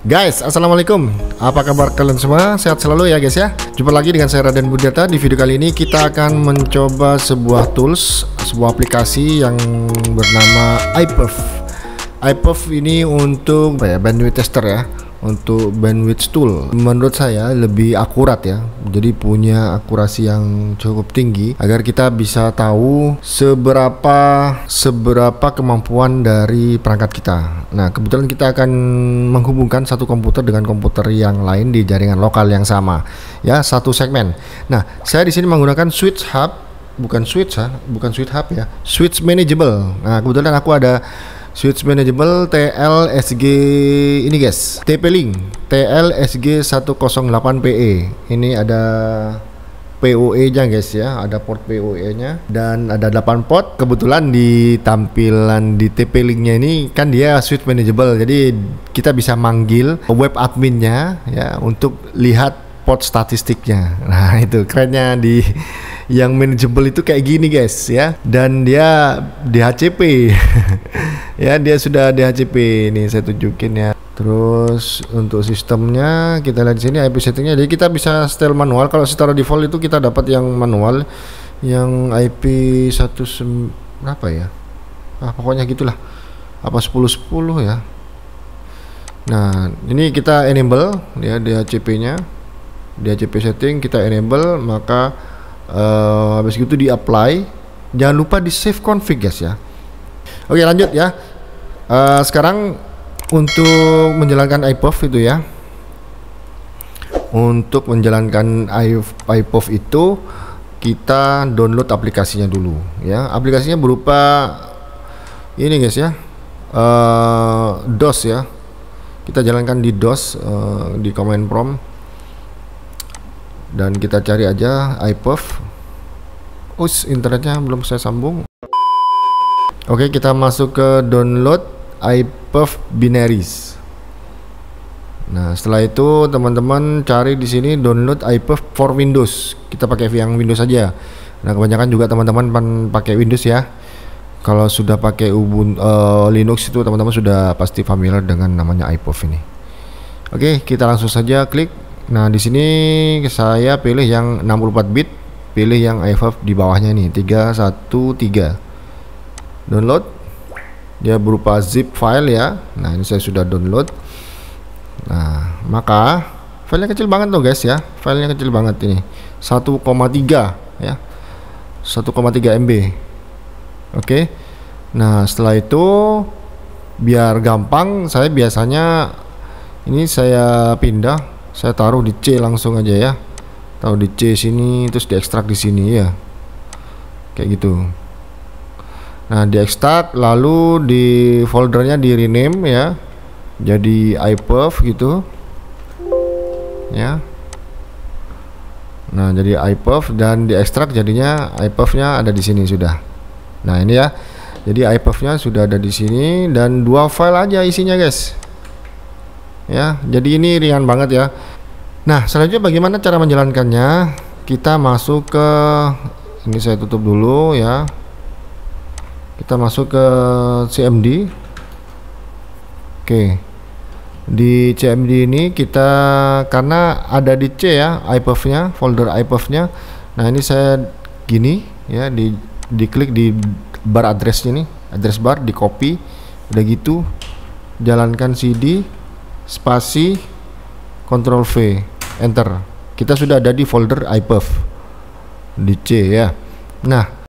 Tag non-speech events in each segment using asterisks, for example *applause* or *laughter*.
Guys, Assalamualaikum Apa kabar kalian semua? Sehat selalu ya guys ya Jumpa lagi dengan saya Raden Budiata Di video kali ini kita akan mencoba sebuah tools Sebuah aplikasi yang bernama iPuff iPuff ini untuk apa ya, bandwidth tester ya untuk bandwidth tool menurut saya lebih akurat ya jadi punya akurasi yang cukup tinggi agar kita bisa tahu seberapa seberapa kemampuan dari perangkat kita nah kebetulan kita akan menghubungkan satu komputer dengan komputer yang lain di jaringan lokal yang sama ya satu segmen nah saya di sini menggunakan switch hub bukan switch ha ya, bukan switch hub ya switch manageable nah kebetulan aku ada switch manageable TLSG ini guys TP link TLSG 108PE ini ada POE nya guys ya ada port POE nya dan ada 8 port kebetulan di tampilan di TP Link nya ini kan dia switch manageable jadi kita bisa manggil web adminnya ya untuk lihat report statistiknya. Nah, *laughs* itu kerennya di yang manageable itu kayak gini, guys, ya. Dan dia DHCP. *laughs* ya, dia sudah DHCP. Ini saya tunjukin ya. Terus untuk sistemnya kita lihat di sini IP settingnya. Jadi kita bisa setel manual. Kalau secara default itu kita dapat yang manual yang IP 1 berapa ya? Ah, pokoknya gitulah. Apa 1010 -10 ya? Nah, ini kita enable ya DHCP-nya di HCP setting kita enable maka uh, habis itu di apply jangan lupa di save config guys ya oke lanjut ya uh, sekarang untuk menjalankan iPoF itu ya untuk menjalankan iPoF itu kita download aplikasinya dulu ya aplikasinya berupa ini guys ya uh, DOS ya kita jalankan di DOS uh, di command prompt dan kita cari aja iPuff us internetnya belum saya sambung oke kita masuk ke download iPuff binaries nah setelah itu teman-teman cari di sini download iPuff for Windows kita pakai yang Windows saja nah kebanyakan juga teman-teman pakai Windows ya kalau sudah pakai Ubuntu uh, eh, Linux itu teman-teman sudah pasti familiar dengan namanya iPuff ini oke kita langsung saja klik Nah, di sini saya pilih yang 64 bit, pilih yang iFab di bawahnya nih, 313. Download. Dia berupa zip file ya. Nah, ini saya sudah download. Nah, maka filenya kecil banget tuh guys ya. Filenya kecil banget ini. 1,3 ya. 1,3 MB. Oke. Nah, setelah itu biar gampang saya biasanya ini saya pindah saya taruh di C langsung aja ya taruh di C sini terus diekstrak di sini ya kayak gitu nah diekstrak lalu di foldernya di rename ya jadi iPuff gitu ya nah jadi iPuff dan diekstrak jadinya iPuffnya ada di sini sudah nah ini ya jadi iPuffnya sudah ada di sini dan dua file aja isinya guys ya. Jadi ini ringan banget ya. Nah, selanjutnya bagaimana cara menjalankannya? Kita masuk ke ini saya tutup dulu ya. Kita masuk ke CMD. Oke. Di CMD ini kita karena ada di C ya, iPuff-nya, folder iPuff-nya. Nah, ini saya gini ya di diklik di bar address ini, address bar di copy. Udah gitu jalankan CD spasi control V enter kita sudah ada di folder iPerf di C ya nah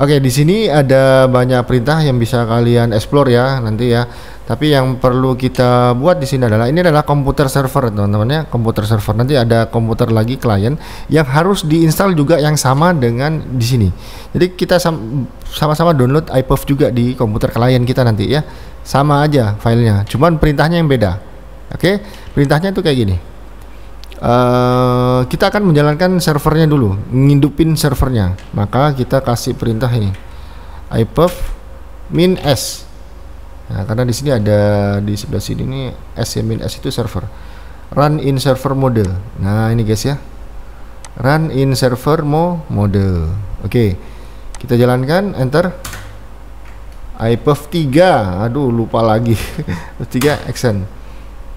Oke, di sini ada banyak perintah yang bisa kalian explore ya nanti ya. Tapi yang perlu kita buat di sini adalah ini adalah komputer server teman-teman ya, komputer server. Nanti ada komputer lagi klien yang harus diinstal juga yang sama dengan di sini. Jadi kita sama-sama download ipuf juga di komputer klien kita nanti ya. Sama aja filenya, cuman perintahnya yang beda. Oke, perintahnya itu kayak gini uh, kita akan menjalankan servernya dulu ngindupin servernya maka kita kasih perintah ini ipub min s nah, karena di sini ada di sebelah sini nih s ya min s itu server run in server mode. nah ini guys ya run in server mo model oke okay. kita jalankan enter iPuff 3 aduh lupa lagi 3 *laughs* action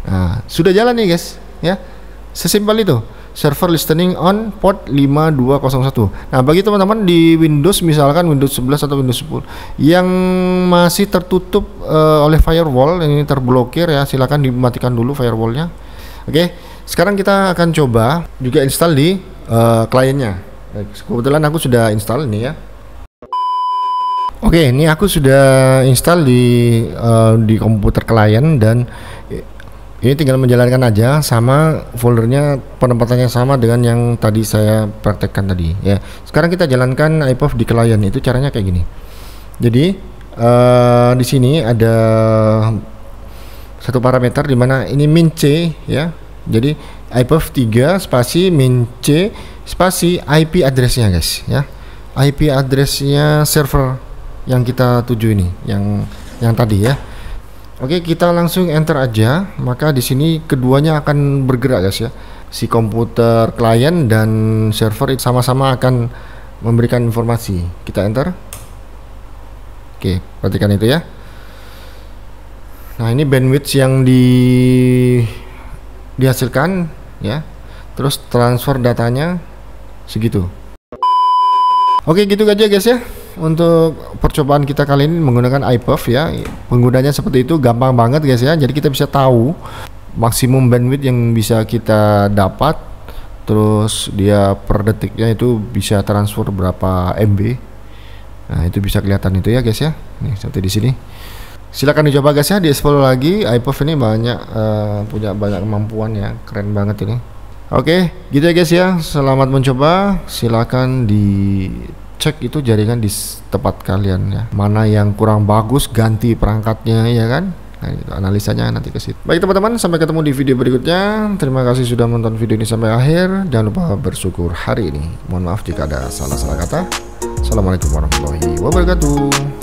nah sudah jalan nih guys ya Sesimpel itu. Server listening on port 5201. Nah, bagi teman-teman di Windows misalkan Windows 11 atau Windows 10 yang masih tertutup uh, oleh firewall ini terblokir ya, silahkan dimatikan dulu firewallnya. Oke. Okay. Sekarang kita akan coba juga install di uh, kliennya. Kebetulan aku sudah install ini ya. Oke, okay, ini aku sudah install di uh, di komputer klien dan ini tinggal menjalankan aja sama foldernya penempatannya sama dengan yang tadi saya praktekkan tadi ya. Sekarang kita jalankan iPov di klien itu caranya kayak gini. Jadi uh, di sini ada satu parameter di mana ini min c ya. Jadi iPov 3 spasi min c spasi IP addressnya guys ya. IP addressnya server yang kita tuju ini yang yang tadi ya Oke, kita langsung enter aja. Maka di sini keduanya akan bergerak guys ya. Si komputer klien dan server itu sama-sama akan memberikan informasi. Kita enter. Oke, perhatikan itu ya. Nah, ini bandwidth yang di dihasilkan ya. Terus transfer datanya segitu. Oke, gitu aja guys ya untuk percobaan kita kali ini menggunakan iPuff ya. Penggunanya seperti itu gampang banget guys ya. Jadi kita bisa tahu maksimum bandwidth yang bisa kita dapat terus dia per detiknya itu bisa transfer berapa MB. Nah, itu bisa kelihatan itu ya guys ya. Nih seperti di sini. silahkan dicoba guys ya, di explore lagi. iPuff ini banyak uh, punya banyak kemampuan ya. Keren banget ini. Oke, gitu ya guys ya. Selamat mencoba. Silakan di cek itu jaringan di tempat kalian ya mana yang kurang bagus ganti perangkatnya ya kan Nah, itu analisanya nanti ke situ. Baik teman-teman, sampai ketemu di video berikutnya. Terima kasih sudah menonton video ini sampai akhir. Jangan lupa bersyukur hari ini. Mohon maaf jika ada salah-salah kata. Assalamualaikum warahmatullahi wabarakatuh.